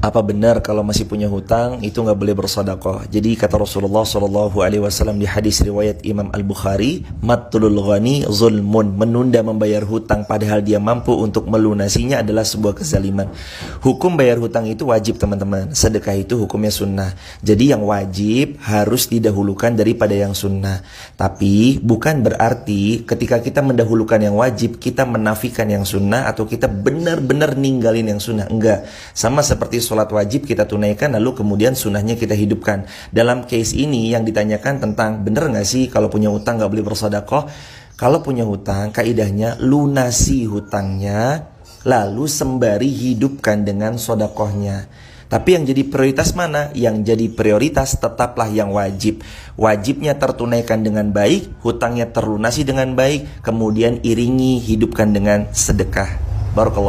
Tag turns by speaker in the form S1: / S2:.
S1: apa benar kalau masih punya hutang itu nggak boleh bersodakoh? Jadi kata Rasulullah Shallallahu Alaihi Wasallam di hadis riwayat Imam Al Bukhari, matulul ghani zulmun menunda membayar hutang padahal dia mampu untuk melunasinya adalah sebuah kezaliman. Hukum bayar hutang itu wajib teman-teman. Sedekah itu hukumnya sunnah. Jadi yang wajib harus didahulukan daripada yang sunnah. Tapi bukan berarti ketika kita mendahulukan yang wajib kita menafikan yang sunnah atau kita benar-benar ninggalin yang sunnah. Enggak. Sama seperti sholat wajib kita tunaikan lalu kemudian sunahnya kita hidupkan. Dalam case ini yang ditanyakan tentang bener nggak sih kalau punya utang nggak boleh bersodakoh? Kalau punya hutang, kaidahnya lunasi hutangnya, lalu sembari hidupkan dengan sodakohnya. Tapi yang jadi prioritas mana? Yang jadi prioritas tetaplah yang wajib. Wajibnya tertunaikan dengan baik, hutangnya terlunasi dengan baik, kemudian iringi hidupkan dengan sedekah. Barakallah.